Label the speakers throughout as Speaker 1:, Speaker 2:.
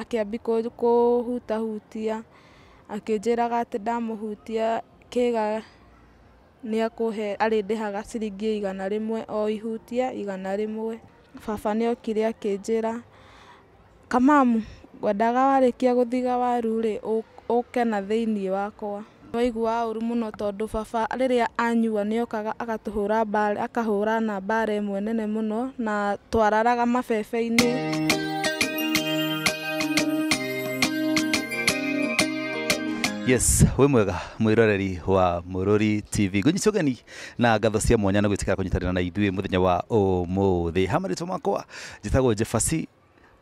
Speaker 1: akĩambia kũhutahutia, akĩnjĩraga atĩ ndamũhutia kĩga nĩekũhe arĩndĩhaga ciringi igana rĩmwe o ihutia igana rĩmwe. Baba nĩokire akĩnjĩra, Kamamu, ngwendaga warĩkia gũthiga waru-rĩ, ũke na thĩiniĩ wakwa. Nĩwaiguaga ũru mũno tondũ baba rĩrĩa anyua nĩokaga agatũhũra mbara akahũrana mbara ĩmwe nene mũno na twararaga mabebe-inĩ.
Speaker 2: yes wä mwega mwä roreri wa må rå tv ngå nyitio geni na ngatho cia mwanya na gwä tä kä ra kå nyitanä na ithuä må thenya wa å må thä hamarä two makwa njätagwo jebasi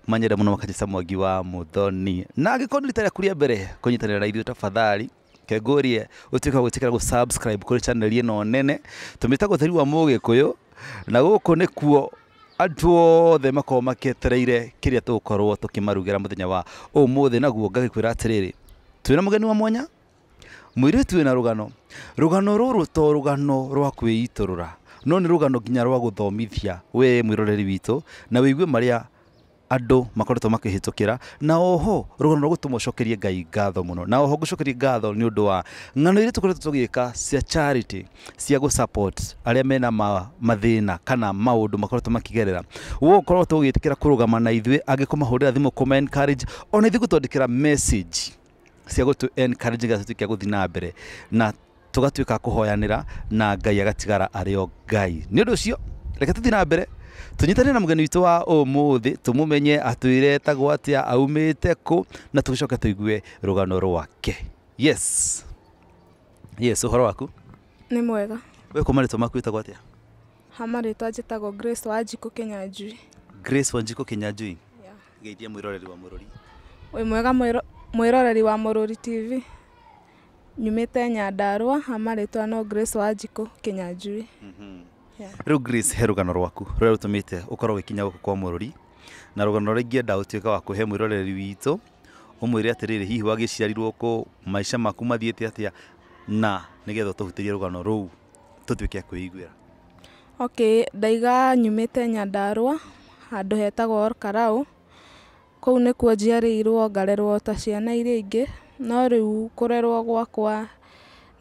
Speaker 2: manyenda må no makanjica mwangi wa må thoni na angä korwo nä rita rä aku rä mbere kå nyitanä ra na ithuä tafadhari kengårie å tuä ka gwä tä kä ra gå kå rä chaneli ä no nene tå mä tagwo theri wa må gä kå yå na gå kå nä kuo andå othe makoragwo magä etereire kä rä a tå gå korwo tå kä marugä ra må thenya wa å må thä naguo ngagä kwä ra atä rä rä twina mugeni wa mwanya mwiritu na rugano rugano ruru to rugano rwa kwiiturura no ni rugano ginya rwa guthomithia we mwiroreri witu na wiigue maria andå makoretwo makä na oho rå rwa gå tå mocokerie ngai ngatho må no na oho ngå cokerie ngatho nä å ndå wa ng'ano iria tå koretwo tå gä ka cia charity cia gå arä a mena ma, mathä na kana maå ndå makoretwo makigerera wåkorwo tå gä tä kä ra kå rå gama na ithuä angä kå mahå rä ra thimå ona ithuä gå twandä kä ra cia gå tå encourage gatå tuä ke gå thiä na mbere na tå gatuä ka kå hoyanä na ngai agatigara arä o ngai nä å ndå å cio reke tå thiä na mbere tunyitane na mugeni witu wa umuthi tumumenye atwire tagwo atia aumite ku na tucoke tuigue rugano rwake yes yes uhoro waku ni mwega we kuma ritwa maku witagwo atia
Speaker 1: hama ritwa njitagwo grace wanjiku kinyanjui
Speaker 2: grace wanjiku kinyanjui yeah. geithie mwiroreri wa murori
Speaker 1: wi mwega mwĩroreri wa Mũrũri TV. Nyumĩte Nyandarua, amarĩtwa no Grace Wanjiku Kĩnyanjui. Mm-hmm.
Speaker 2: Rĩu Grace, he rũgano rwaku rũrĩa rũtũmĩte ũkorwo ũgĩkinya gũkũ kwa Mũrũri, na rũgano rũrĩa ingĩenda ũtuĩke wa kũhe mwĩroreri witũ, ũmwĩre atĩrĩrĩ, hihi wagĩciarirwo kũ, maica maku mathiĩte atĩa, na nĩgetha ũtũhutĩrie rũgano rũu tũtuĩke a kwĩiguĩra.
Speaker 1: Okay, ndaiga nyumĩte Nyandarua, handũ hetagwo Olkarau. Kũu nĩkuo njiarĩirwo ngarerwo ta ciana iria ingĩ, no rĩu kũrerwo gwakwa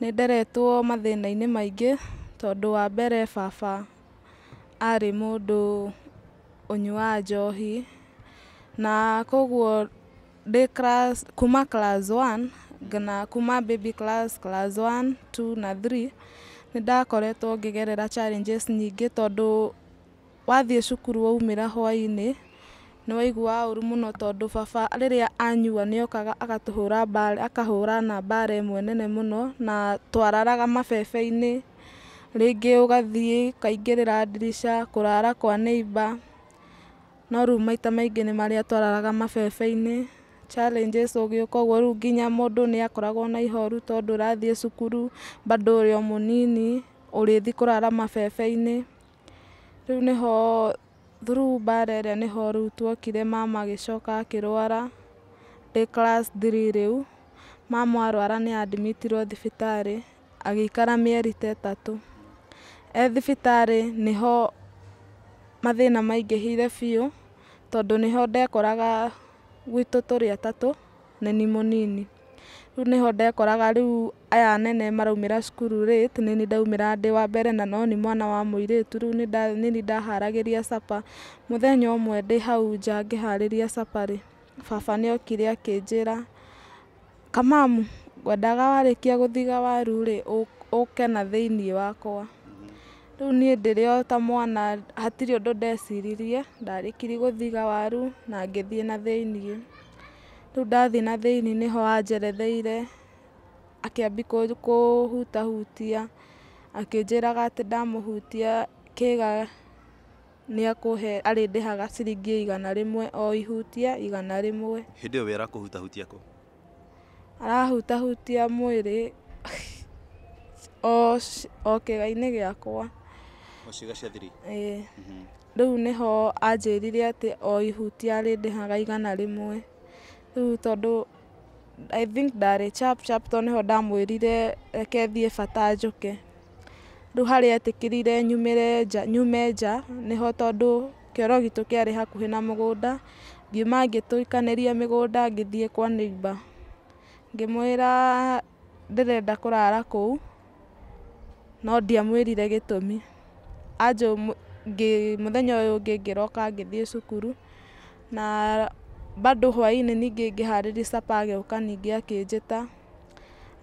Speaker 1: nĩ nderetwo mathĩna-inĩ maingĩ, tondũ wa mbere baba arĩ mũndũ ũnyuaga njohi, na koguo ndĩ class kuma class one kana kuma baby class, class one, two na three, nĩ ndakoretwo ngĩgerera challenges nyingĩ tondũ wathiĩ cukuru waumĩra hwainĩ, nĩ waiguaga ũru mũno tondũ baba rĩrĩa anyua nä okaga agatũhũra mbara akahũrana mbara ĩmwe nene mũno na twararaga mabebe-inĩ, rĩngĩ ũgathiĩ ũkaingĩrĩra ndirica kũrara kwa neighbour, no rĩu maita maingĩ nĩ marĩa twararaga mabebe-inĩ, challenges ũgĩũka ũguo rĩu nginya mũndũ nĩ akoragwo na ihoru tondũ ũrathiĩ cukuru bado ũrĩ o mũnini, ũrĩthiĩ kũrara mabebe-inĩ, rĩu nĩho Through mbaara ĩrĩa nĩho rĩu twokire mama agĩcoka akĩrwara, ndĩ class three rĩu, mama arwara nĩ admitirwo thibitarĩ, agĩikara mĩeri ta ĩtatũ. E thibitarĩ nĩho mathĩna maingĩhire biũ, tondũ nĩho ndekoraga gwitũ tũrĩ atatũ, neni nĩ mũnini. Rĩu nĩho ndekoraga rĩu aya anene maraumĩra cukuru late, nĩ niĩ ndaumĩra ndĩ wa mbere na no nĩ mwana wa mũirĩtu, rĩu nĩ niĩ ndaharagĩria supper. Mũthenya ũmwe ndĩ hau nja ngĩharĩria supper rĩ, baba nĩokire akĩnjĩra, kamamu, ngwendaga warĩkia gũthiga waru rĩ, ũke na thĩiniĩ wakwa. Rĩu niĩ ndĩrĩ o ta mwana hatirĩ ũndũ ndeciririe, ndarĩkirie gũthiga waru na ngĩthiĩ na thĩiniĩ. Rĩu ndathiĩ na nä nĩho anjeretheire, akĩambia kũhutahutia, akĩnjĩraga atĩ ndamũhutia kĩga ndä arĩndĩhaga ciringi igana rĩmwe o ihutia igana rĩmwe.
Speaker 2: Hĩndĩ ĩyo we arakũhutahutia kũ?
Speaker 1: Arahutahutia mwĩrĩ o kĩga-inĩ gĩakwa.
Speaker 2: O ciĩga cia thiri? Ĩĩ.
Speaker 1: Mhm. Rĩu nĩho anjĩrire atĩ o ndä arĩndĩhaga igana rĩmwe riu tondu i think ndari chap chap tondu niho rire reke thie bata njuke riu haria etikirire kä nja nyume nja niho tondu kioro gitu kiari hakuhi na mä ngiuma nda ngä thiä kwa renda kå rara kå u no ndiamwirire thenya anjũ yå mũthenya ũyũ ũngĩ ngĩroka ngĩthiĩ cukuru na bado hwainĩ ningĩ ngĩharĩria supper agĩũka ningĩ akĩnjĩta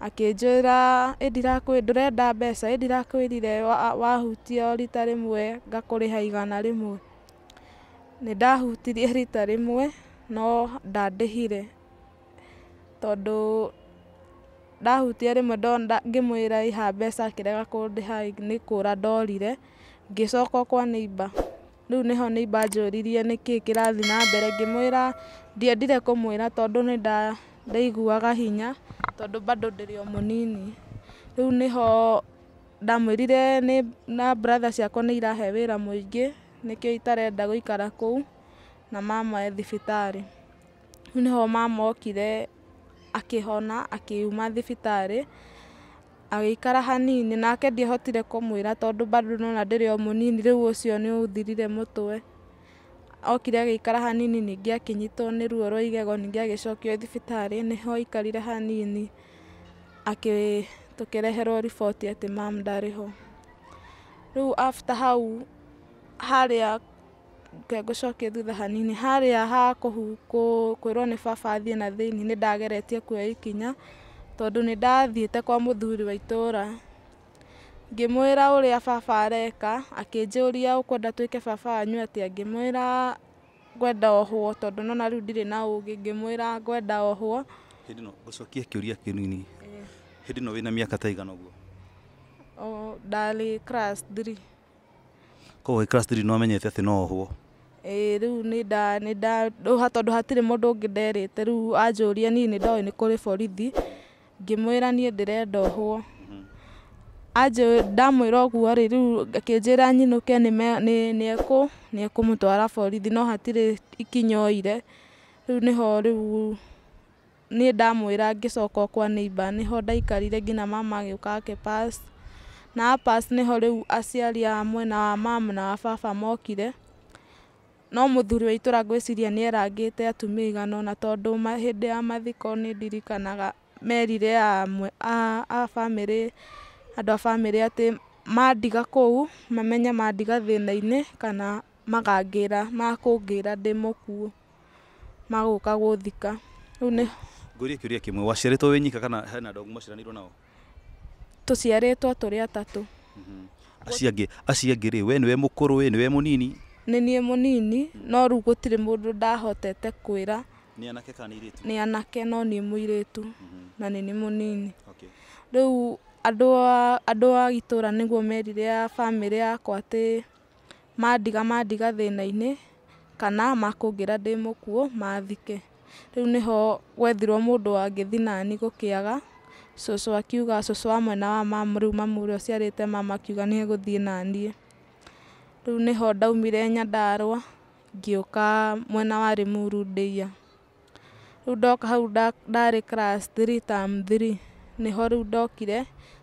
Speaker 1: akĩnjĩra ĩ ndũrenda mbeca ĩ ndirakwĩrire wahutia o rita rĩmwe ngakũrĩha igana rĩmwe nĩ ndahutirie rita rĩmwe no ndandĩhire tondũ ndahutia rĩmwe ngĩmwĩra iha mbeca akĩrega kũndĩha nĩ kũra ndorire ngĩcoka o kwa neighbour. rĩu nĩho nĩ imbanjũririe nĩkĩĩ kĩrathiĩ na mbere ngĩmwĩra ndiendire kũmwĩra tondũ nĩ nda ndaiguaga hinya tondũ bado ndĩrĩ o mũnini rĩu nĩho ndamwĩrire nĩ na brother ciakwa nĩ irahe wĩra mũingĩ nĩkĩo itarenda gũikara kũu na mama e thibitarĩ rĩu nĩho mama okire akĩhona akiuma thibitarĩ agĩikara hanini nake ndiahotire kũmwĩra tondũ bado nona ndĩrĩ o mũnini rĩu ũcio nĩ ũthirire mũtwe. Okire agĩikara hanini ningĩ akĩnyitwo nĩ ruo rwa igego ningĩ agĩcokio thibitarĩ nĩho aikarire hanini akĩ tũkĩreherwo riboti atĩ mum ndarĩ ho. Rĩu after hau harĩa reke ngũcokie thutha hanini, harĩa ha kwĩrwo nĩ baba athiĩ nathĩiniĩ ndageretie kuoya ikinya tondũ nĩ ndathiĩte kwa mũthuri wa itũra, ngĩmwĩra ũrĩa baba areka, akĩnjũria ũkwenda twĩke baba wanyu atĩa, ngĩmwĩra ngwenda ohwo tondũ no ona rĩu ndirĩ na ũgĩ, ngĩmwĩra ngwenda ohwo.
Speaker 2: Hĩndĩ ĩno ngũcokie kĩũria kĩnini, hĩndĩ ĩno wĩna mĩaka ta igana ũguo?
Speaker 1: Ndarĩ class three.
Speaker 2: Koguo wĩ class three nĩwamenyete atĩ no ohwo?
Speaker 1: ĩĩ rĩu nĩ nda nĩ nda tondũ hatirĩ mũndũ ũngĩ nderĩte rĩu anjũria niĩ nĩ ndoĩ nĩ kũrĩ borithi ngĩmwĩra niĩ ndĩrenda ohwo mhm. anj ndamwĩra ũguo rĩ rĩu akĩnjĩra nyinũke nĩekũ nĩekũmũtwara borithi no hatirĩ ikinya oire rĩu nĩho rĩu niĩ ndamwĩra ngĩcoka kwa neiba nĩho ndaikarire nginya mama agĩũka akĩpas na apas nĩho rĩu aciari a mwena wa mamu na wa baba mokire no mũthuri wa itũra ngwĩciria nĩerangĩte atumia igana ona tondũ hĩndĩ ya mathiko nĩndirikanaga merire amwe a family andũ a bamĩrĩ atĩ mandiga u mamenye mandiga na-inä kana makangĩra makũngĩra ndĩ mũkuũ
Speaker 2: ria kä å ria kä mwe waciarä two wä nyika kana hena andũ angĩ mwaciaranĩirwo nao
Speaker 1: tũciarĩtwo tũrĩ atatũ mhm.
Speaker 2: acio angĩ acio angĩ rĩ we nä we må nini
Speaker 1: nä niä må nini no tirä må ndå ndahotete kwĩra
Speaker 2: nä
Speaker 1: anake no niä må irä tu mm-hmm. na nini må nini rä u andå a gitå ra nä guo merirea bamä rä yakwa atä mandiga mandiga thä nainä kana makå ngä ra ndä må kuå mathike rä u nä ho gwethirwo må ndå wangä thinani gå kä aga cåcakiuga cåca mwena a umamå r a å ciarä te mamakiuga näegå thiä naniä rä u nä ho ndaumire nyandarwa ngä å ka mwena wa rä muru ndä ia rĩu ndoka hau ndarĩ class 3 term 3 nĩho rĩu ndokire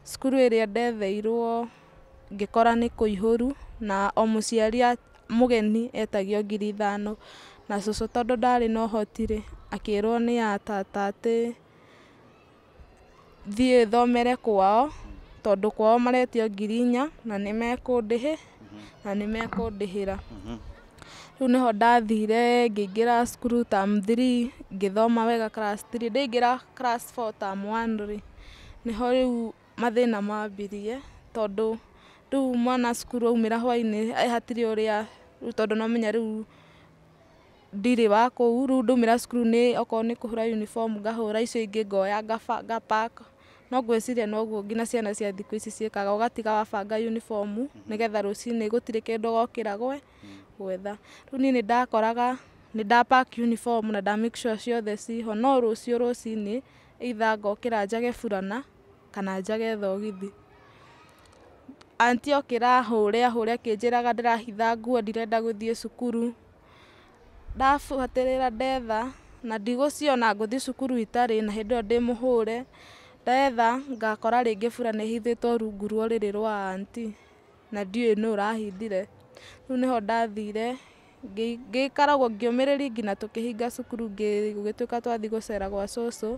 Speaker 1: cukuru ĩrĩa ndetheirwo ngĩkora nĩ kũihũru na o mũciari mũgeni etagio ngiri ithano na cũcũ tondũ ndarĩ na ũhotirĩ akĩrwo nĩ ya tata atĩ thiĩ thomere kwao tondũ kwao maretio ngiri inya na nĩmekũndĩhe na nĩmekũndĩhĩra mm-hmm. Rĩu nĩho ndathire ngĩingĩra cukuru term three ngĩthoma wega class three, ndaingĩra class four term one rĩ, nĩho rĩu mathĩna mambirie tondũ rĩu mwana cukuru aumĩra hwaĩ-inĩ e hatirĩ ũrĩa, tondũ nĩ wamenya rĩu ndirĩ wa kũu, rĩu ndaumĩra cukuru nĩ okorwo nĩ kũhũra uniform ngahũra, icio ingĩ ngoya nga pack, no ngwĩciria noguo nginya ciana cia thikũ ici ciĩkaga, ũgatiga wabanga uniform nĩgetha rũciinĩ gũtirĩ kĩndũ ũgokĩra gwe. Mm gwetha rä u niä nä ndakoraga nä ndapak uniform na nda make sure ciothe ciho no rå cio rå cinä itha ngokä ra njage burana kana njage thogithi anti okä ra hå re ahå re akä njä raga ndä rahitha nguo ndirenda gå thiä cukuru ndabuatä rä ra ndetha na ndigå ciona ngå thiä cukuru itarä na hä ndä ä yo ndä må hå re ndetha ngakora rä ngä burana ä hithä two rungu rwa rä rä rwa anti na ndiå nä å rahithire rĩu nĩho ndathire ngĩkoragwo ngĩũmĩrĩria nginya tũkĩhinga cukuru gũgĩtuĩka twathiĩ gũcera gwa cũcũ,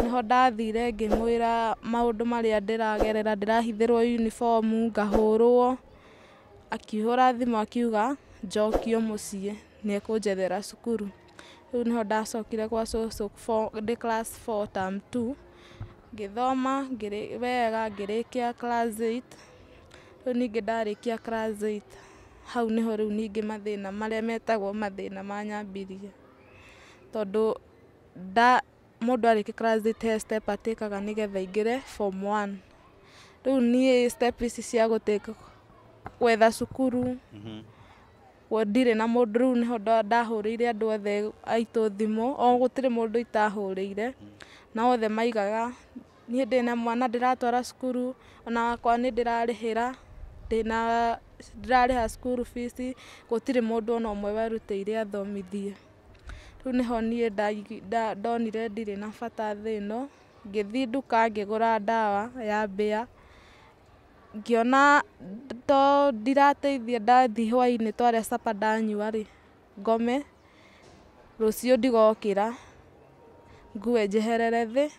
Speaker 1: nĩho ndathire ngĩmwĩra maũndũ marĩa ndĩragerera, ndĩrahithĩrwo yunibomu, ngahũrwo, akĩhũra thimũ akiuga njokio mũciĩ, nĩekũnjethera cukuru, rĩu nĩho ndacokire gwa cũcũ ndĩ class four term two, ngĩthoma wega ngĩrĩkia rä eight, rĩu ningĩ ndarĩkia class eight hau niho riu ningi mathina maria metagwo mathina ma nyambiria tondu nda mundu arikia class eight he step atikaga nigetha aingire form one riu nie step ici cia gutake gwetha cukuru mm -hmm ndirĩ na mũndũ rĩu nĩho ndahũrĩire andũ othe aitũ thimũ o gũtirĩ mũndũ itahũrĩire mm-hmm. na othe maigaga niĩ ndĩna mwana ndĩratwara cukuru ona wakwa nĩ ndĩrarĩhĩra ndĩna ha gå tirä må ndå ona å mwe ũmwe werutĩire athomithie. Rĩu nĩho niĩ ndonire ndirä na bata thä thĩ ĩno, ngĩthiĩ nduka ra ndawa ya mbĩa, ngĩona to ndirateithia ndathiĩ hwaĩ twarä a supper ndanyua rä ngome, rå rũciũ ndigokĩra, ngue njeherere thä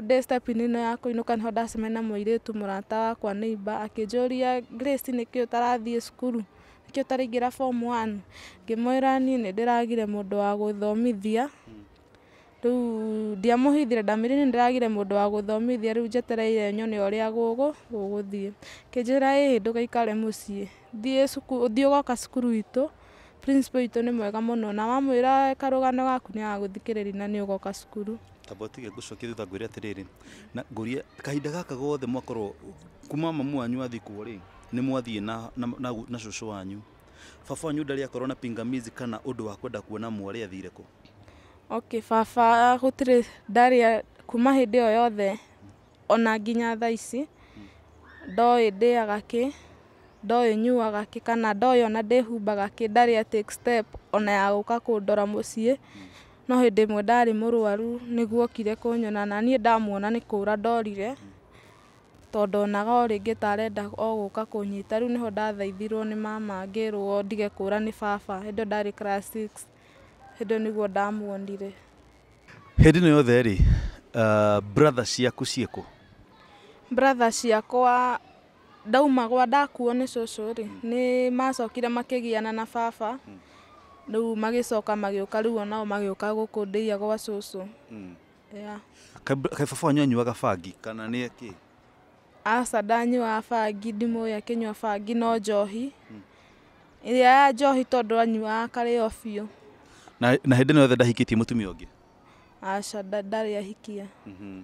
Speaker 1: ndĩno ya kũinũka nĩho ndacemania na mũirĩtu mũrata wakwa nĩimba akĩnjũria grace nĩkĩo tarathiĩ cukuru nĩkĩo taraingĩra form one ngĩmwĩra niĩ nĩndĩragire mũndũ wa gũthomithia rĩu ndiamũhithire ndamĩrĩ nĩ ndĩragire mũndũ wa gũthomithia rĩu njetereire nyone ũrĩa gũgũ gũgũthiĩ kĩnjĩra ĩĩ ndũgaikare mũciĩ thiĩ thiĩ ũgoka cukuru itũ principal itũ nĩ mwega mũno na wamwĩra karũgano gaku nĩ agagũthikĩrĩria na nĩ ũgoka cukuru
Speaker 2: tamba ũtige gũcokia thutha ngwĩre atĩrĩrĩ na ngũrie kahinda gaka gothe mwakorwo kuma mamu wanyu athi kuo ri ni mwathiĩ na, na, na, na cũcũ wanyu baba wanyu ndarĩ akorwo na pingamizi kana ũndũ wa kwenda kuona mwari athire kũ
Speaker 1: okay baba gũtirĩ ndarĩ kuma hĩndĩ yo yothe ona nginya thaa ici ndoĩ ndĩaga kĩ ndoĩ nyuaga kĩ kana ndoĩ ona ndĩhumbaga kĩ ndarĩ take step ona ya gũka ndora mũciĩ mm no hĩndĩ ĩmwe ndarĩ mũrwaru nĩguo okire kũnyona na niĩ ndamuona nĩ kũra ndorire tondũ onaga o rĩngĩ ta arenda o gũka kũnyita rĩu nĩho ndathaithirwo nĩ mama ngĩrwo ndige kũra nĩ baba hĩndĩ ndarĩ class six hĩndĩ nĩguo ndamuonire
Speaker 2: hĩndĩ ĩno yothe rĩ uh, brother ciaku ciĩkũ
Speaker 1: brother ciakwa ndauma gwa ndakuo nĩ cũcũ rĩ nĩ macokire makĩgiana na baba hmm. riu magicoka magiuka riu onao magiuka guku ndeia gwa cucu mm. yeah.
Speaker 2: kaibaba wanyu anyuaga bangi kana nä kä
Speaker 1: aca ndanyuaga bangi ndimå nyua bangi no njohi ä rä a ya njohi tondå anyuaga karä o biå
Speaker 2: na hä ndä othe ndahikä tie må tumia å ngä
Speaker 1: aca ndarä ahikia mhm.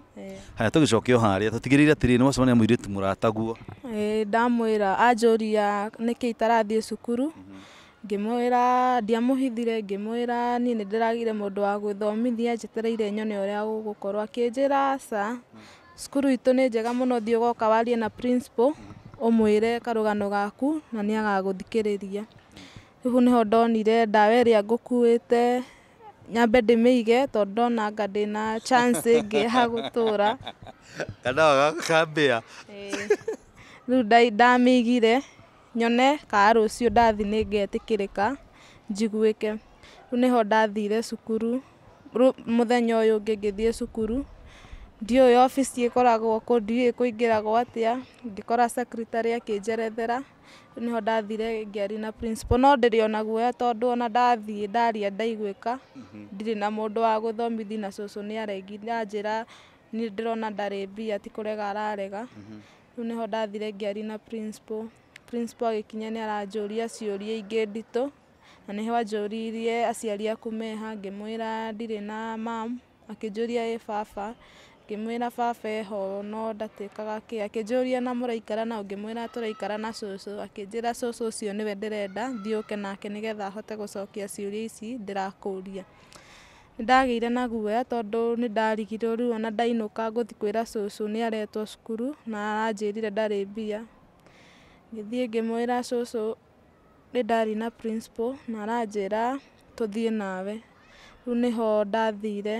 Speaker 2: haya tå gä coke o harä a tå tigä rä ire atä rä nä wacemania må irä tu må rataguo
Speaker 1: ndamwä ra anjå ria nä kä itarathiä cukuru mm -hmm ngimwira ndiamuhithire ngimwira ni nĩ mundu mũndũ wa gwĩthomithia njetereire nyone ũrĩa gũgũkorwo akĩnjĩra sa cukuru itũ nĩ njega muno thiĩ goka warie na principal ũmwĩre karugano gaku na nĩ agagũthikĩrĩria rĩu nĩho ndonire ndawa ĩrĩa ngũkuĩte nyambe ndĩmĩige tondũ ndona anga ndĩna chance ĩngĩ ya gũtũra
Speaker 2: kadawa gaka ka mbĩa
Speaker 1: rĩu ndamĩigire nyone kana ndathi ndathiĩ nĩngetĩkĩrĩka njiguĩke. Rĩu nĩho ndathire cukuru, mũthenya ũyũ ũngĩ ngĩthiĩ cukuru, ndiũĩ obici ĩkoragwo kũ, ndiũĩ kũingĩragwo atĩa, ngĩkora secretary akĩnjerethera, rĩu nĩho ndathire ngĩaria na principal, no ndirĩ ona guoya tondũ ona ndathiĩ ndaria ndaiguĩka, mhm. ndirĩ na mũndũ wa gũthomithia na cũcũ nĩaregire anjĩra niĩ ndĩrona ndarĩ mbia, ti kũrega ararega, mhm. rĩu nĩho ndathire ngĩaria na principal principal agĩkinya nĩ aranjũria ciũria ingĩ nditũ na nĩho anjũririe aciari aku meha ngimwira ngĩmwĩra na mam akijuria e baba ngimwira baba eho no ndatĩkaga kĩ akijuria na muraikara na ngimwira turaikara na cũcũ akĩnjĩra cũcũ ũcio nĩwe ndĩrenda thiuke nake nĩgetha hote gucokia ciuria ici ndirakuria nĩndagĩire na guoya tondũ nĩndarigirwo rĩu ona ndainũka ngũthi kwĩra ni nĩaretwo cukuru na aranjĩrire ndarĩ mbia Ngĩthiĩ ngĩmwĩra cũcũ nĩ ndaria na principal na aranjĩra tũthiĩ nawe. Rĩu nĩho ndathire,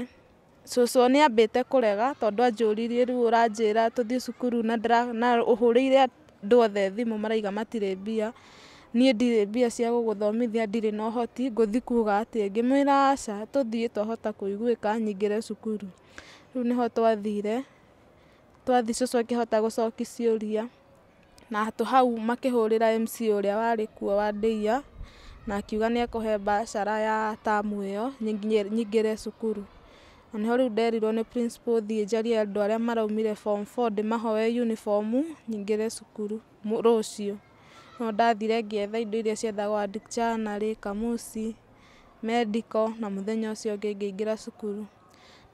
Speaker 1: cũcũ nĩ ambĩte kũrega tondũ anjũririe rĩu ũranjĩra tũthiĩ cukuru na ũhũrĩire andũ othe thimũ maraiga matirĩ mbia, niĩ ndirĩ mbia cia gũgũthomithia, ndirĩ na ũhoti, ngũthiĩ kuuga atĩa? Ngĩmwĩra aca, tũthiĩ twahota kũiguĩka nyingĩre cukuru. Rĩu nĩho twathire, twathi cũcũ akĩhota gũcokia ciũria na hau makihurira MC uria wari kuo wa ndĩiya, na akiuga nĩ ekũhe mbacara ya tamu ĩyo nyingĩre cukuru. Na nĩho rĩu nderirwo nĩ principal thiĩ njarie andũ arĩa maraumire form four ndĩmahoe yunibomu nyingĩre cukuru rũciũ. No ndathire ngĩetha indo iria ciethagwo Dictionary, Kamusi, Medical na mũthenya ũcio ũngĩ ngĩingĩra cukuru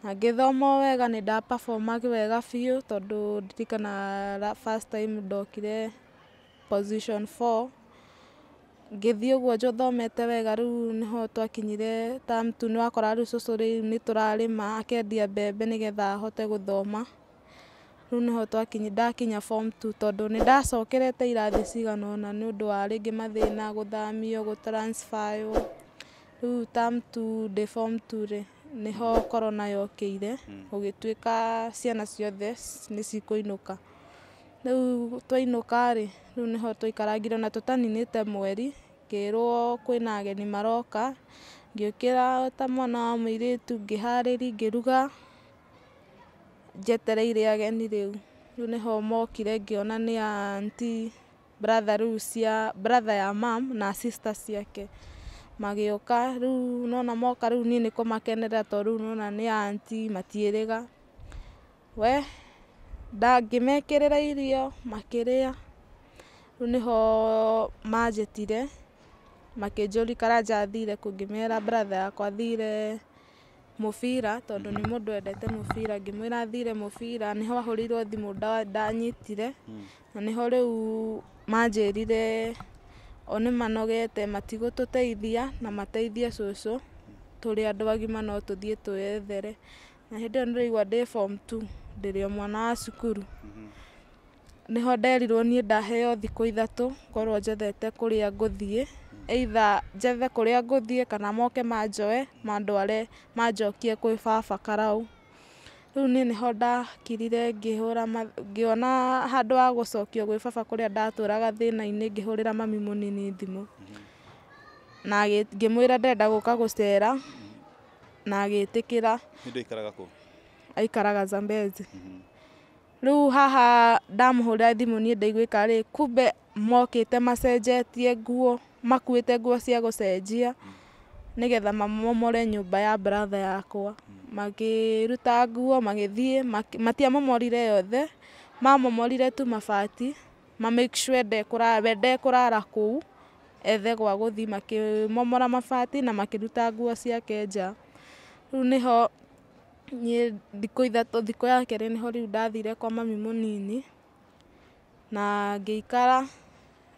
Speaker 1: na ngĩthoma wega ni nĩ ndababomaga wega biũ tondũ ndirikanaga first time ndokire position four, ngĩthiĩ ũguo thomete wega rĩu nĩho twakinyire term two nĩwakora rĩu cũcũ rĩu nĩtũrarĩma akendia mbembe nĩgetha hote gũthoma, rĩu nĩho ndakinya form 2 two tondũ nĩndacokerete irathi cigana ni nĩũndũ wa rĩngĩ mathina guthamio gũ transfer ĩrwo, rĩu term two form 2 niho korona yokire mm. gugituika ciana ciothe nicikuinuka riu twainuka ri riu niho twaikarangire ona tutaninite mweri ngirwo kwina ageni maroka ngiukira ta mwana wa muiritu ngihariria ngiruga njetereire ageni riu riu niho mokire ngiona ni anti brother riu cia brother ya mam na sister ciake magĩũka rĩu nĩwona moka rĩu niĩ nĩ kũmakenerera tondũ rĩu nĩwona nĩ anti matiĩrĩga, we ngĩmekĩrĩra irio makĩrĩa, rĩu nĩho manjĩtire, makĩnjũria karanja thire kũ, ngĩmera brother yakwa athire mũbira tondũ nĩ mũndũ wendete mũbira, ngĩmwĩra athire mũbira, nĩho ahũrĩirwo thimũ ndanyitire, hmm. na ho rĩu manjĩrire o nĩ manogete matigũtũteithia na mateithie cũcũ tũrĩ andũ agima no tũthiĩ twethere na hĩndĩ ĩyo ndĩraigua ndĩ form two ndĩrĩ o mwana wa cukuru mm-hmm. nĩho nderirwo niĩ ndaheo thikũ ithatũ korwo njethete kũrĩa ngũthiĩ eitha njethe kũrĩa ngũthiĩ kana moke manjoe mandware manjokie kwĩ baba karau rĩu niĩ nĩho ndakirire ngĩhũra ngĩona handũ ha gũcokio gwĩ baba kũrĩa ndatũraga thĩna-inĩ ngĩhũrĩra mami mũnini thimũ mm-hmm. na ngĩmwĩra ndĩrenda gũka gũcera na agĩtĩkĩra tä aikaraga kũ aikaraga Zambezi mm-hmm. rĩu haha ndamũhũrĩra thimũ niĩ ka rĩ kumbe mokĩte macenjetie nguo makuĩte nguo cia gũcenjia mm-hmm nigetha mamomore nyumba ya bratha yakwa makiruta nguo magithie matiamomorire yothe mamomorire tu mabati ma make sure we ndekurara kuu ethe gwa guthii makimomora mabati na makiruta nguo ciake nja riu niho niĩ thikũ ithatũ thikũ ya kerĩ niho riu ndathire kwa mami mũnini na ngĩikara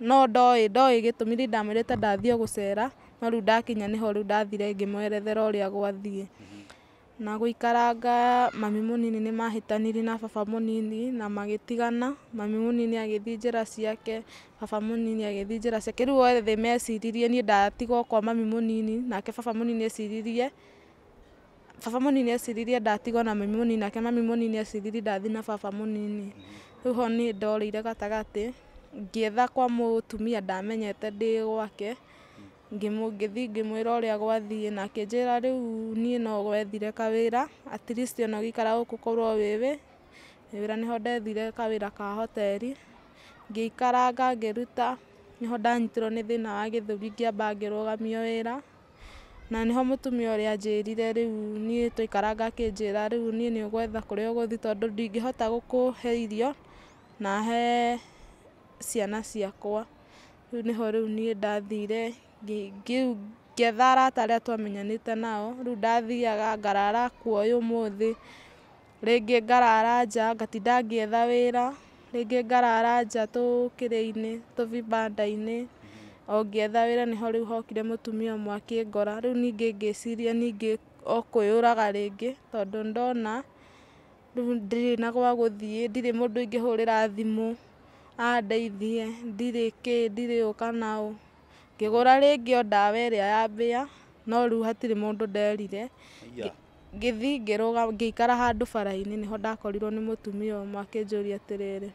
Speaker 1: no ndoĩ ndoĩ gĩtũmi ndindamwĩrĩte ndathiĩ gũcera no rĩu ndakinya nĩho rĩu ndathire ngĩmwerethera ũrĩa gwathiĩ mm-hmm. na gũikaranga mami mũnini nĩ mahĩtanirie na baba mũnini na magĩtigana mami mũnini agĩthiĩ njĩra ciake baba mũnini agĩthiĩ njĩra ciake rĩu othe meciririe niĩ ndatigwo kwa mami mũnini nake baba mũnini eciririe baba mũnini eciririe ndatigwo na mami mũnini nake mami mũnini eciririe ndathiĩ na baba mũnini mm-hmm. rĩu ho niĩ ndoreire gatagatĩ ngĩetha kwa mũtumia ndamenyete ndĩ gwake ngĩthiĩ ngĩmwĩra ũrĩa gwathiĩ na akĩnjĩra rĩu niĩ no gwethire kawĩra at least ona ũgĩikara gũkũ kũrĩ wĩwĩ, ngĩmwĩra nĩho ndethire kawĩra ka hoteri, ngĩikaranga ngĩruta, nĩho ndanyitirwo nĩ thĩna wa gĩthũri ngĩamba ngĩrũgamio wĩra, na nĩho mũtumia ũrĩa anjĩrire rĩu niĩ twaikaranga akĩnjĩra rĩu niĩ nĩ ũgwetha kũrĩa ũgũthiĩ tondũ ndingĩhota gũkũhe irio na he ciana ciakwa, rĩu ho rĩu niĩ ndathire ngĩetha arata arĩa twamenyanĩte nao, rĩu ndathiaga ngarara kuo ũyũ ũmũthĩ, rĩngĩ ngarara nja, ngatinda ngĩetha wĩra, rĩngĩ ngarara nja kĩrĩa-inĩ, tũvibanda-inĩ, o ngĩetha wĩra nĩho rĩu hokire mũtumia ũmwe akĩngora, rĩu ningĩ ngĩciria ningĩ o kwĩyũraga rĩngĩ, tondũ ndona rĩu ndirĩ na gwa gũthiĩ, ndirĩ mũndũ ingĩhũrĩra thimũ andeithie, ndirĩ kĩ, ndirĩ ũ kana ũ ngĩgũra rĩngĩ o ndawa ĩrĩa ya mbĩa, no rĩu hatirĩ mũndũ nderire, ngĩthiĩ ngĩikara handũ bara-inĩ nĩho ndakorirwo nĩ mũtumia ũmwe akĩnjũria atĩrĩrĩ,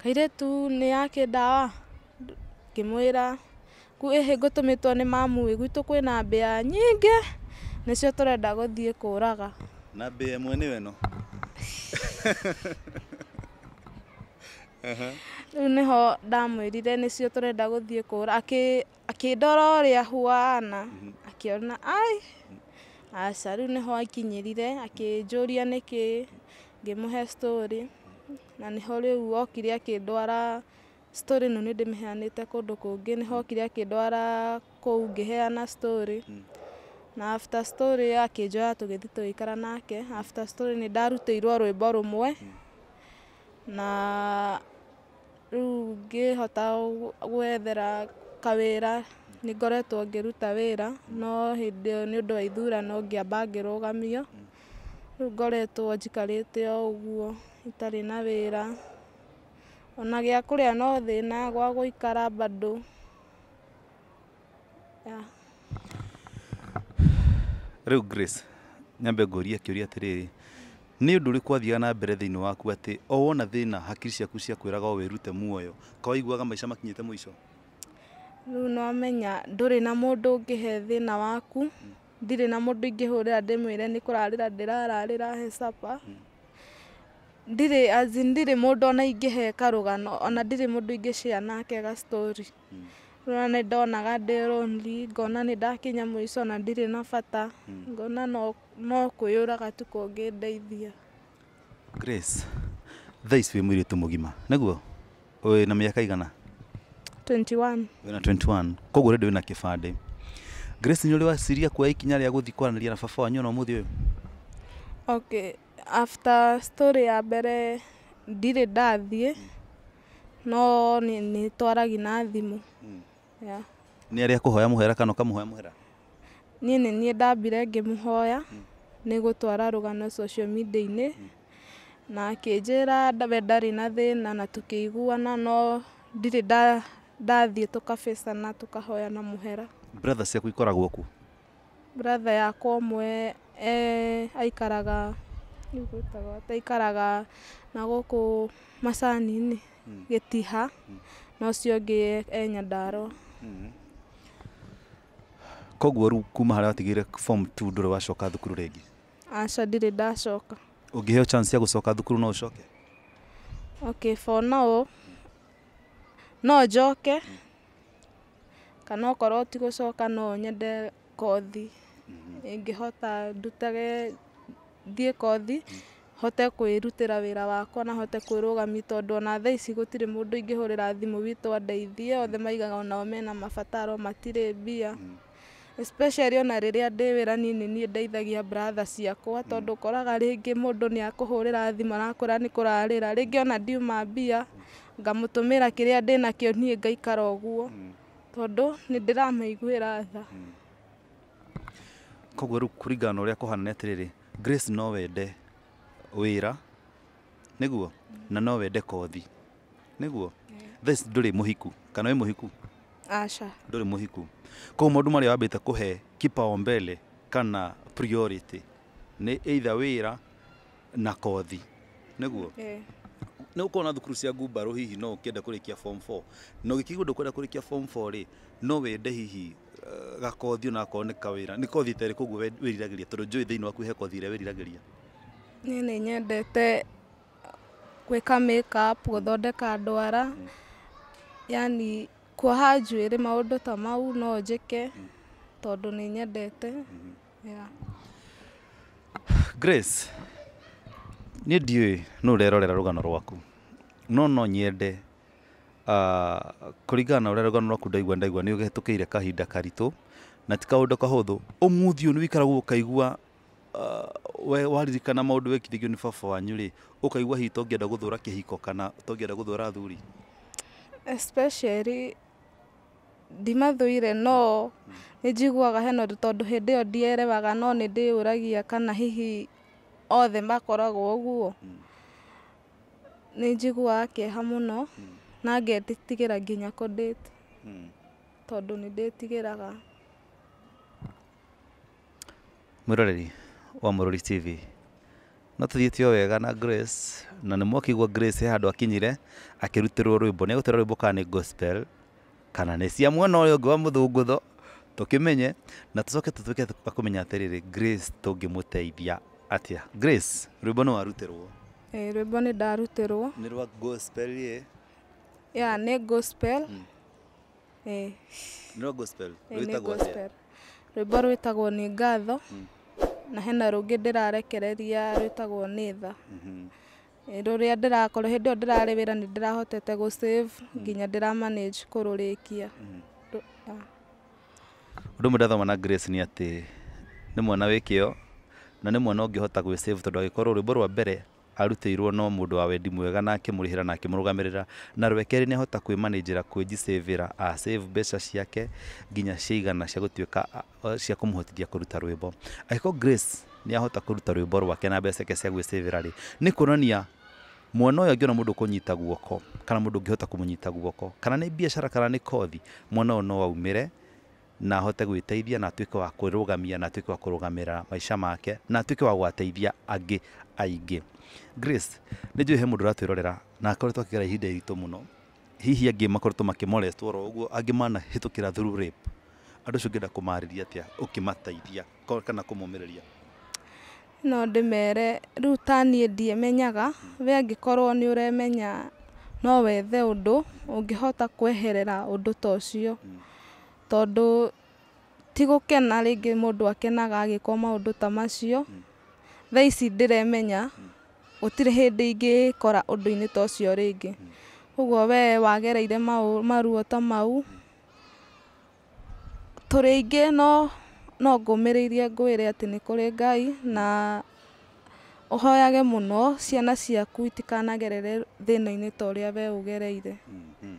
Speaker 1: kairĩtu yakä ndawa? Ngĩmwĩra, rĩu ĩhĩ ngũtũmĩtwo nĩ mamu ĩ, gwitũ kwĩna mbĩa nyingĩ, nĩcio tũrenda gũthiĩ kũraga.
Speaker 2: Na mbĩa ĩmwe nĩyo ĩno?
Speaker 1: gå thiä kå ra akä ndora å rä a huana akiona ai aca riu niho akinyirire akinjuria ngä må story na niho u okire akindwara story no ndå kå ngä nä hokire okire ndwara kå u story heana mm. na after story tå gä tugikara nake after story rwä ndarutĩirwo rwĩmbo rũmwe mm. na riu ngĩhota gwethera kawĩra nĩ ngoretwo ngĩruta wĩra no hĩndĩ ĩyo nĩ ũndũ wa ithurano ngĩamba ngĩrũgamio rĩu ngoretwo njikarĩte o ũguo itarĩ na wĩra ona gĩa kũrĩa no thĩna gwa gũikara bado
Speaker 2: rĩu Grace nyambe ngũrie kĩũria atĩrĩrĩ nä å ndå å rä kwathiaga na mbere thä inä waku atä o wona thä na hakiri ciaku ciakwä raga wä rute muoyo ka waiguaga maica makinyä te må ico
Speaker 1: rä u nomenya ndå rä na må ndå å ngä he thä na waku ndirä na må ndå ingä hå rä ra ndä mwä re nä kå rarä ra ndä rararä ra he ndirä ndirä må ndå ona ingä he karå gano ona ndirä må ndå ingä cia nake ga hmm na nä ndonaga ndĩ lonely ngona nĩ ndakinya mũico na ndirĩ na bata hmm. ngona no kwĩyũraga tu kũngĩndeithia
Speaker 2: grace thaa ici tu må gima nĩguo wĩ na aka igana 21 rä 21 wä na kä bandä grace å rä waciria kuoya ikinya rĩa gũthiĩ ria na baba wanyu na ũmũthĩ ũyũ
Speaker 1: okay after story ya mbere ndirä ndathiä hmm. no nä twaragi na thimå hmm.
Speaker 2: nä arä a kå hoya må hera kana å kamå hoya må hera
Speaker 1: nineniä ndambire ngä må hoya hmm. nä gå twara rå gano-inä hmm. na akä njä ra nwe ndarä na thä na e, na tå kä iguana no ndirä ndathiä tå kabcana tå kahoya na må hera
Speaker 2: h ciakå ikoragwo ku
Speaker 1: rtha yakwa å mwe aikaragaäaikaraga na gå kå macani-inä gä tiha nacio å ngä enyandarwa Hmm.
Speaker 2: koguo rä u kuma harä a watigä rendå wacoka thukuru rä ngä
Speaker 1: aca ndirä ndacoka
Speaker 2: å ngä heo ya gå coka thukuru no å coke
Speaker 1: okay, for now no njoke kana okorwo tigå coka no nyende kothi hmm. ingä hota ndutage thiä kothi mm -hmm. hote kwirutira wira wakwa na hote kwirugamia tondu ona thaa ici gũtirĩ mũndũ ingĩhũrĩra thimũ witũ andeithie, othe maigaga onao mena mabataro matirĩ mbia, mm. especially ona rĩrĩa ndĩ wira nini nĩ ndeithagia brother ciakwa mm. tondũ ũkoraga rĩngĩ mũndũ nĩakũhũrĩra thimũ arakwĩra ni kurarira ringi ona ndiuma mbia, ngamũtũmĩra kĩrĩa ndĩnakĩo niĩ ngaikara ũguo, mm. tondũ nĩndĩramaiguĩra tha.
Speaker 2: Koguo rĩu kũringana na ũrĩa kũhana nĩ atĩrĩrĩ, Grace no wende wira niguo na no wende kothi niguo this nduri muhiku kana wi muhiku rä må muhiku koguo wambä te kå kuhe kipaumbele kana priority nä eitha wä ra na kothi nä guo nä gå korwo na thukuru cia ngumbarå hihi no å kä enda kå rä kia form 4 na å gä kigå ndå kwenda kå rä kia form 4 rä no wende hihi uh, gakothi onakorwo nä kawä ra nä kothi terä koguo wä riragä ria tondå njå ä thä inä waku he kothi iria wä riragä ria
Speaker 1: Niĩ nĩ nyendete gwĩka makeup, gũthondeka ndwara, yaani kuoha njuĩrĩ maũndũ ta mau no njĩke tondũ nĩ nyendete.
Speaker 2: Grace, niĩ ndiũĩ nũ ũrerorera rũgano rwaku, no no nyende ah, kũringana na ũrĩa rũgano rwaku ndaigua ndaigua nĩ ũhĩtũkĩire kahinda karitũ na ti kaũndũ kahũthũ. Ũmũthĩ ũyũ nĩ ũikaraga ũkaigua Uh, waririkana na maundu wekithagio nä baba wanyu rä å kaigua hihi enda gå thå ra kä hiko kana enda gå thå ra thuri
Speaker 1: especially ire no hmm. nä njiguaga hena tondå hä ndä ä yo ndierewaga no nä ndä yå ragia kana hihi othe makoragwo å guo hmm. nä njiguaga eha må no hmm. na ngetigä ra nginya kå ndä te tondå nä ndä tigä raga
Speaker 2: mwä roreri wa Mũrũri TV no tuthiĩte o wega na Grace na nĩ mwakĩigua Grace he handũ akinyire akĩrutĩrwo rwĩmbo nĩ egũtera rwĩmbo kana nĩ gospel kana nĩ cia mwena ũrĩa ũngĩ wa mũthũngũtho tũkĩmenye na tũcoke tũtuĩke akũmenya atĩrĩrĩ Grace tũngĩmũteithia atĩa Grace rwĩmbo nĩ warutĩrwo
Speaker 1: ĩĩ rwĩmbo nĩ ndarutĩrwo nĩ
Speaker 2: rwa gospel ye
Speaker 1: ya nĩ gospel hmm. ĩĩ
Speaker 2: nĩ rwa gospel rwĩtagwo
Speaker 1: rwĩmbo rwĩtagwo nĩ ngatho mm na hena rungi ndirarekereria rwitagwo nitha mm-hmm. ruria ndirakorwo hindi iyo ndirari wira ni ndirahotete gu save mm-hmm. nginya ndira manage kururikia undu mm-hmm.
Speaker 2: umwe ah. ndathoma na grace ni ati ni mwana wikio na ni mwana ungihota gwi save tondu agikorwo rwimbo rwa mbere arutirwo no mũndũ wa wendi mwega na akimurihira na akimurugamirira na rwekeri hota rwekerĩ nĩahota kwĩmanĩnjĩra kwĩjicĩvĩra asave mbeca ciake nginya ciaigana cia gũtuĩka cia kũmũhotithia kuruta rwĩmbo angĩkorwo Grace ni nĩahota kũruta rwĩmbo rwake na mbeca ciake cia gwĩcĩvĩra rĩ nĩ kuonania mwana ũyũ angĩona mũndũ kunyita guoko kana mũndũ ũngĩhota kumunyita guoko kana nĩ biashara kana nĩ kothi mwana ũyũ no aumĩre na ahote gwĩteithia na atuĩke wa kwĩrũgamia na atuĩke wa kurugamira maisha make na atuĩke wa gwateithia angĩ aingĩ Grace nä njå he må ndå ratwä rorera na akoretwo akä gera ihinda iritå må no hihi angä makoretwo makä morestwo ro å guo angä manahä tå kä ra andå acio ngä enda kå marä ria atä a å kä mateithia kana kå må mä rä ria
Speaker 1: no ndä mere rä u taniä menyaga we angä korwo nä å remenya no wethe å ndå å ngä hota kweherera å ndå ta å cio hmm. tondå tigå kena rä ngä må ndå akenaga agä kwo maå ndå ta macio hmm. thaa ici ndä remenya mm gũtirĩ ingi kora undu-ini ta ũcio ringi ũguo we wagereire maruo ta mau tũrĩ ingi no no ngũmĩrĩirie ngwĩre ati ni kuri Ngai na ũhoyage muno ciana ciaku itikanagerere thĩna ini ta ũrĩa we ugereire mm-hmm.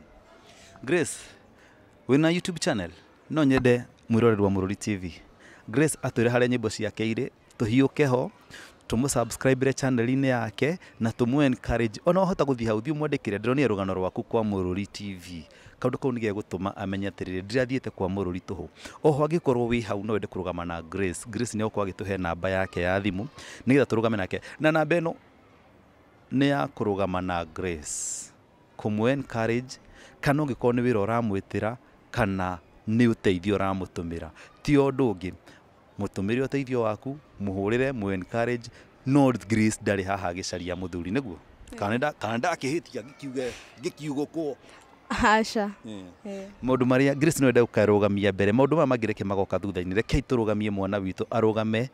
Speaker 2: Grace wĩna YouTube channel no nyende wa mururi TV Grace atwĩre harĩa nyimbo ciake irĩ tũhiũke ho tumu subscribe channel ine yake na tumu encourage ona hota guthi hau thiu mwandikire ndironi rugano rwaku kwa mururi tv kaundu kau gutuma amenya tiriri ndirathiete kwa mururi tuhu oho angikorwo wi hau no wende kurugama na grace grace ni okwa gituhe namba yake ya thimu nigetha turugame nake na namba ino nä ya kå rå gama na grace kumu mw kana å ngä korwo nä wä ra å ramwä tä ra kana nä å teithio å ramå tå mä ra ti å ndå å ngä mutumire uteithio waku muhurire mu encourage North Grace ndarĩ haha muthuri niguo nĩguo kana ndakĩhĩtia gikiuge gikiugo ko
Speaker 1: hasha
Speaker 2: maundu maria Grace no enda gukarũgamia mbere maundu maya mangĩ magoka thutha-inĩ rekei tũrũgamie mwana witũ arũgame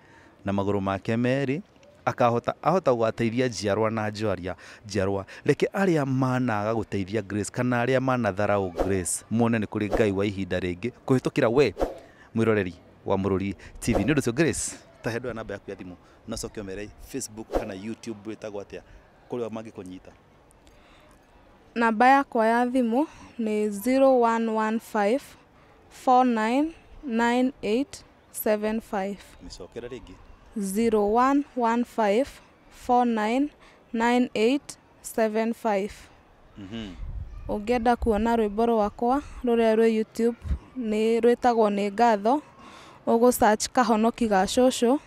Speaker 2: na magũrũ make merĩ akahota ahota gwateithia jiarwa na njiaria njiarwa reke mana aga gwateithia Grace kana arĩa manatharau Grace muone ni kuri Ngai wa ihinda ringi. Kuhitukira we mwiroreri wa Mururi TV nä å ndå cio Grace tahe ndå ya namba yaku ya thimå na coke omerei Facebook kana YouTube wetagwo atä a kå rä a mangä kå nyita
Speaker 1: namba yakwa ya thimå nä 0115 499875
Speaker 2: micokera rĩngĩ
Speaker 1: 0115 499875 mhm. ũngĩenda kuona rwĩmbo rwakwa rũrĩa rwĩ youtube nĩ rwĩtagwo nĩ ngatho ũgũ search kahonoki ga shosho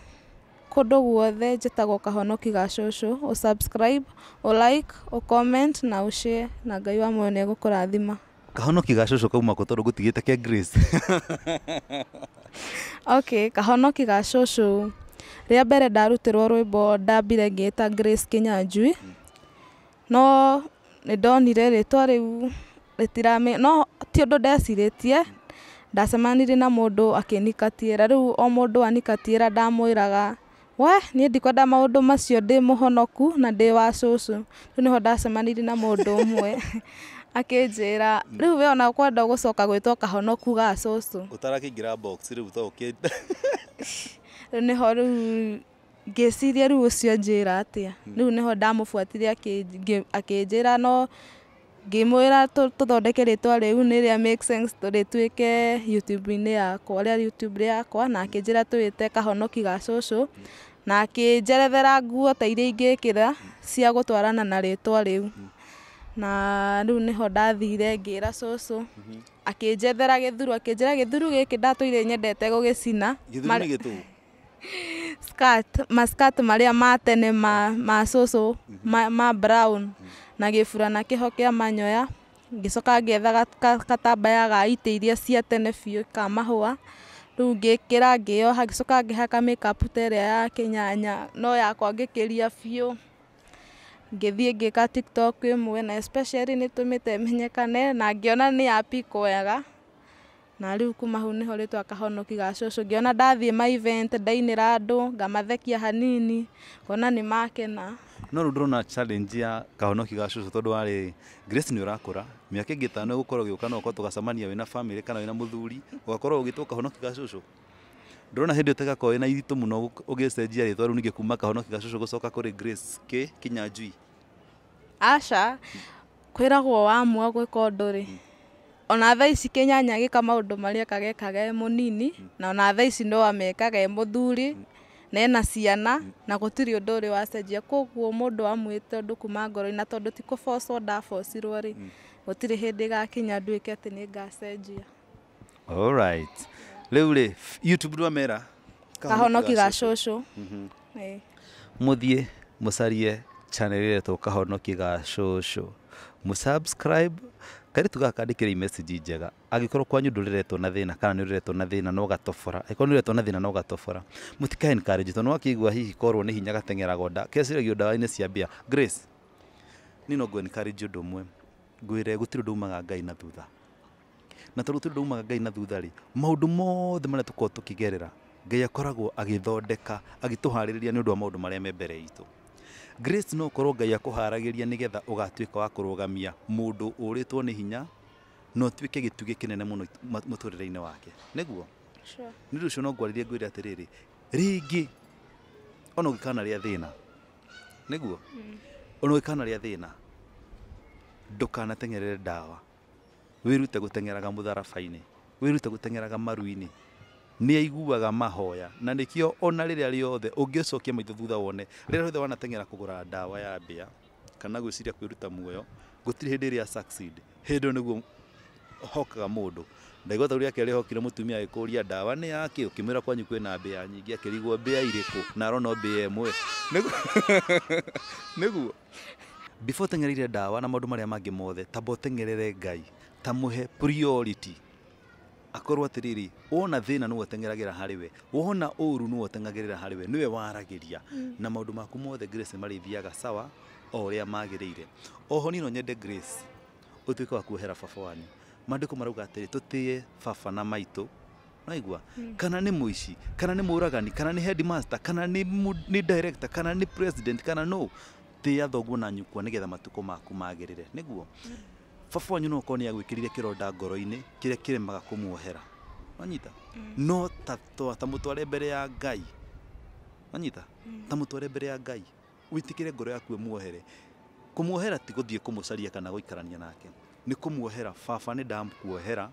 Speaker 1: kũndũ guothe njĩtagwo kahonoki ga shosho ũ subscribe ũ like ũ comment na ũ share na ngai wa muoyo nĩ egũkũrathima
Speaker 2: kahonoki ga shosho kauma kũ tondũ gũtigĩte ke grace
Speaker 1: okay kahonoki ga shosho ria mbere ndarutĩrwo rwimbo ndambire ngĩĩta grace kĩnyanjui no nĩ ndonire rĩtwa riu rĩtirame no ti ũndũ mm ndacemanirie na mundu akinikatiira riu o mundu anikatiira ndamwiraga we niä ndikwenda maå ndå macio ndä må honoku na ndä wa cåcå rä u ho ndacemanirie na må ndå å mwe akä ra rä u we ona kwenda gå coka gwä two kahonoku ga cåcå å tarakä
Speaker 2: ingä to kä
Speaker 1: rä u nä ho rä ngä ciria rä u å cio njä ra hmm. rä u nä ho ndamå buatire akä njä ra no ngĩmwĩra tũthondeke rĩtwa rĩu nĩ rĩa make sense to rĩtuĩke youtube ya ko rĩa youtube ya ko na akĩnjĩra tũwĩte kahonoki ga cũcũ na akĩnjerethera nguo ta iria ingĩkĩra cia gũtwarana na rĩtwa rĩu na rĩu nĩho ndathire ngĩra cũcũ mm-hmm. akĩnjethera gĩthuru akĩnjĩra gĩthuru gĩkĩ ndatũire nyendete gũgĩcina skirt ma maria matene ma tene ma cũcũ mm-hmm. ma brown mm-hmm na bura na kä a manyoya ngĩcoka ngĩetha gatambaya ga itĩ iria cia tene biũ ka mahũa rĩu ngĩkĩra ngĩoha ngĩcoka ngĩhaka makeup ta a ya nyanya no yakwa ngä thiä ngä ngĩka tiktok mwe na especially te menyekane na ngĩona nĩ app kwega na rä u kuma hau nä ho rä twaka honoki ga cåcå ngä ona ndathiä event ndainä ra andå ngamathekia hanini kuona nä makena
Speaker 2: no rä u ndårona challenge ya kahonoki ga cåcå tondå warä grace nä å rakå ra mä aka ä ngä ä gå korwo gä å ka no tå gacemania wä na bamä kana wä na må thuri å gakorwo å gä two kahonoki ga cåcå ndårona hä ndä ä tegakorwo ä na iritå må no å gä cenjia rä twa rä u ningä kuma kahonoki ga cåcå gå coka kå rä grace kä kinya njui
Speaker 1: aca kwä ragwo wamua gwä ka å ndå rä mm ona thaa ici kĩnyanya agĩka maũndũ marĩa kagekaga e mũnini na ona thaa ici no amekaga e mũthuri na ena ciana na gũtirĩ ũndũ ũrĩ wacenjia koguo mũndũ amwĩte ũndũ kuma ngoro na tondũ ti kũbocwo ndabocirwo rĩ gũtirĩ hĩndĩ ĩgakinya nduĩke atĩ nĩ ngacenjia
Speaker 2: alright rĩu rĩ youtube ndwamera kahonoki ga cũcũ mũthiĩ mũcarie channel ĩretwo kahonoki ga cũcũ mũsubscribe karitu gaka ndikire message njega angikorwo kwanyu ndureretwo na thina kana ni ureretwo na thina no gatobora angikorwo ni ureretwo na thina no gatobora mutika encourage tondu wakigwa hihi korwo ni hinya gatengera goda kesiragio ndawa-inĩ cia mbia grace ni no ngũ encourage undu umwe ngwire gutiru ndå maga ngai na thutha na tondå tirä ndå maga ngai na thutha rä maundu mothe marĩa tũkoragwo tũkĩgerera ngai akoragwo agĩthondeka agĩtũharĩrĩria nĩ ũndũ wa maundu marĩa me mbere itũ grace no koroga ya akuharagiria nigetha ugatuika wa kurugamia mundu uritwo ni hinya no tuike gitugi kinene muno muturire-ini wake niguo sure. nä ndå å cio no ngwarä rie ngwä re atä rä rä rä ona å gä kana rä a thä na nä guo mm. ona å gä kana rä a thä na ndå kanateng'erere ndawa wä rute gå teng'eraga må tharaba wä rute gå teng'eraga maru-inä nä aiguaga mahoya na nä kio ona rä rä a rĩothe cokia maitho thutha wone rä rä a rĩothe wanateng'era kå gå ra ndawa ya mbĩa kana gwä ciria kwä ruta muoyo gå tirä hä ndä ä rä a hä ndä nä hokaga mũndũ ndaigua tauri yake rĩhokire mũtumia agĩkũria ndawa nĩ yake ũkĩmwĩra kwanyu kwĩna mbĩa nyingĩ akĩrigwo mbĩa irĩkũ na arona mwe ĩmwe nĩguo before ũteng'ereire ndawa na maũndũ marĩa mangĩ mothe tamba tengerere ngai ta mũhe priority akorwo atiriri wona thina nuwe tengeragira hariwe wona uru nuwe tengeragira hariwe niwe waragiria mm. na maundu maku mothe grace thiaga sawa oria uria oho ni no nyende grace utuike wa kuhera baba wanyu mandiko marauga atiri tutie baba na maitu naigua mm. kana ni må kana ni muragani kana ni headmaster kana ni director kana ni president kana no tä athoguo na nyukwa nigetha getha maku magä niguo nä guo mm baba wanyu no korwo nä agwä kironda ngoro-inä kä rä a kä remaga kå muohera wanyita mm. no ta må tware mbere ya ngai wanyita ta må mm. tware mbere ya ngai witikire kä re ngoro yaku ä muohere kå muohera ti gå thiä kå må caria kana gå ikarania nake nä kå muohera baba ni ndakuohera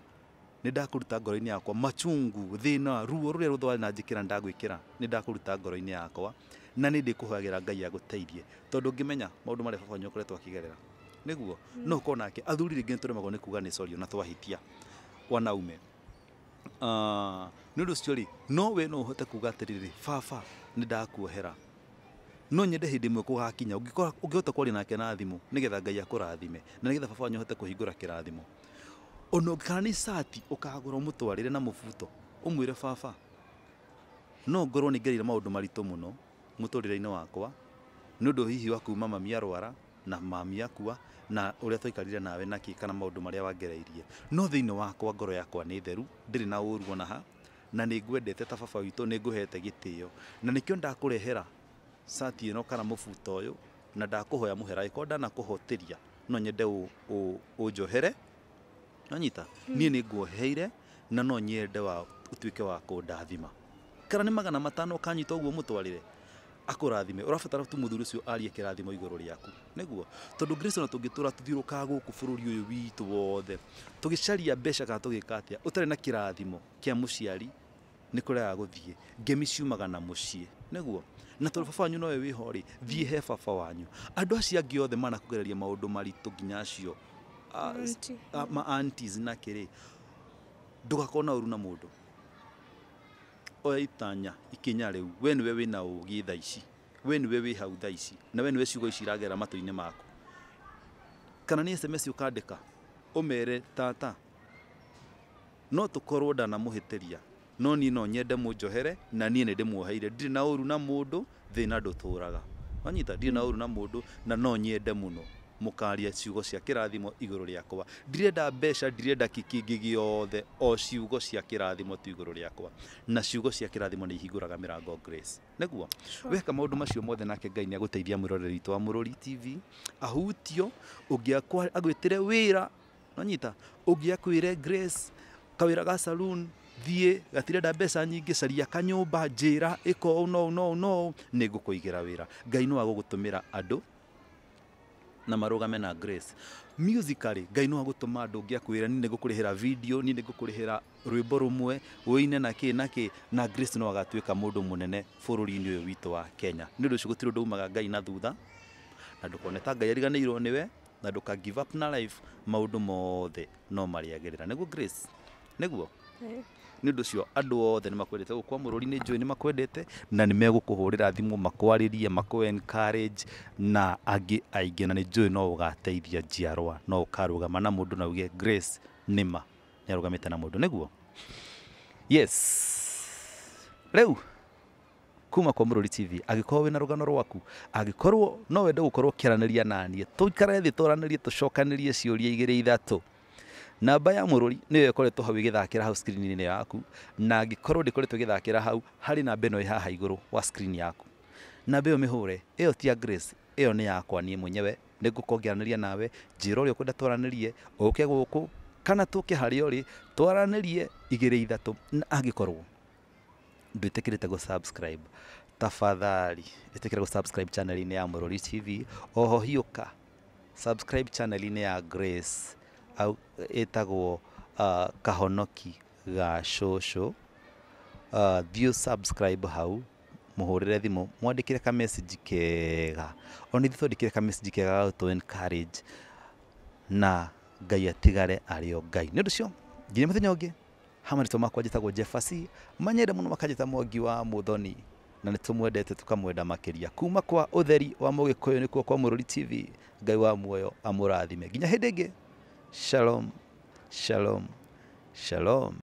Speaker 2: nä ndakå ruta ngoro-inä yakwa machungu thä na ruo rå rä na njä kä ra nä ndagwä kä ra nä ndakå ruta ngoro-inä yakwa na nä ndä kå hoyagä ra ngai agå teithie tondå ngä menya baba wanyu akoretwo niguo no kona ke athuri ringi nĩtũremagwo nĩ kuga nĩ sorry na twahitia wanaume uh, nĩ ũndũ ũcio rĩ no we no hote kuga atĩrĩrĩ baba nĩ ndakuohera no nyende mwe hĩndĩ ĩmwe kũgakinya ũngĩhota kwaria nake na thimũ nĩgetha ngai akũrathime na nĩgetha baba wanyu ũhote kũhingũra kĩrathimo ona kana nĩ cati ũkagũra mũtwarĩre na mũbuto ũmwĩre baba no ngorwo nĩ ngereire maũndũ maritũ mũno mũtũrĩre-inĩ wakwa nĩ ũndũ hihi wa kuma mami arwara na mami akua na uria twaikarire nawe naki kana maundu maria wangereirie no thiini wakwa ngoro yakwa ni theru ndiri na uru ona ha na nä ngwendete ta baba witå nä ngåhete gä tä na nä kä o ndakå sati no kana må buta å yå na ndakå hoya må hera ä hotä ria no nyende å njohere no nyita hmm. niä nä ngwoheire na no nyende wa å tuä ke wa kå kana nä magana matano kanyita å guo må twarä re akurathime urabatara tu muthuri ucio arie kirathimo iguru riaku niguo tondu grace na tungitura tuthiurukaga guku bururi uyu witu wothe tugicaria mbeca kana tugika atia utari na kirathimo kia muciari nä kå rega gå thiä ngemi ciumaga na må ciä na tondå baba wanyu nowe wä ho rä thiä he baba wanyu andå acio angä othe manakå gereria maå ndå maritå nginya acio ma aunties na ndå gakorwo uru å ru na må ndå oya itanya ikinya riu we niwe å ugi tha ici we niwe wä hau tha ici na we niwe ciugo ici iragera matũ-inĩ maku kana nĩ sms å mere tata no tä ria no niä no nyende njohere na nä ndä mwoheire ndirä na ru na ndå tå raga wanyita ndirä na ru na ndå na no nyende no mukaria ciugo cia kirathimo iguru riakwa ndirenda mbeca ndirenda kikingi giothe o ciugo cia kirathimo tu iguru riakwa na ciugo cia kirathimo ni ihinguraga mirango grace neguo weka maundu macio mothe nake ngai ni aguteithia mwiroreri witũ wa mũrũri tv ahutio agwitire wira no nyita ũngĩakwĩre grace kawira ga saloon thiä gatirenda mbeca nyingä caria kanyå mba njä ra ä ka no no no nä ngå kå igä ra wä ra ngai no agå gå tå mä ra andå na marugame na grace musically ngai no agutuma andu ngiakwira ni nigukurihira video ni nigukurihira rwimbo rumwe wine na ki na ki na grace no agatuika mundu munene bururi-ini uyu wito wa kenya ni ndu ucio ndu umaga ngai na thutha na ndukone ta ngai ariganiirwo niwe na nduka give up na life maundu mothe no mariagirira niguo grace niguo hey nä å ndå cio andå othe nä makwendete gå kwa må rå ri nä njå nä makwendete na nä megåkå hå rä ra thimå makwarä rie makå na angä aingä na nä njå no å gateithia njiarwa no å karå gama na må ndå na uge grace nä ma nä arå gamä te na må ndå nä guo yes rä u kuma kwa Mũrũri TV na rå gano rwaku korwo no wende gũkorwo rie tå cokanä rie ciå ria igä rä ithatå namba ya mururi mũrũri nĩyo ĩkoretwo hau ĩgĩthakĩra hau skrini-inĩ yaku na angĩkorwo ndĩkoretwo ĩgĩthakĩra hau harĩ namba ĩno ĩ haha igũrũ wa skrini yaku na ĩyo mĩhũre ĩyo ti ya grace ĩyo nĩ yakwa niĩ mwenyewe nĩngũkorwo ngĩaranĩria nawe njĩra ũrĩa ũkwenda twaranĩrie ũke gũkũ kana tũke harĩa ũrĩ twaranĩrie igĩrĩ ithatũ na angĩkorwo ndwĩtĩkĩrĩte gũsubscribe tabathari ĩtĩkĩra subscribe channel-inĩ ya mururi tv oho hiũka subscribe channel-inĩ ya grace ĩtagwo uh, ah, kahonoki ga cũcũ uh, ah, thiĩ subscribe hau mũhũrĩre thimũ mwandĩkĩre ka message kega ona ithuĩ twandĩkĩre ka message kega ga gũtũ encourage na ngai atigare arĩ o ngai nĩ ũndũ ũcio nginya mũthenya ũngĩ hamwe nĩtwo makwa njĩtagwo jefasi manyende mũno makanjĩta mwangi wa mũthoni na nĩ tũmwendete tũkamwenda makĩria kuma kwa ũtheri wa mũgĩkũyũ nĩkuo kwa mũrũri tv ngai wa muoyo amũrathime nginya hĩndĩ ĩngĩ שלום, שלום, שלום.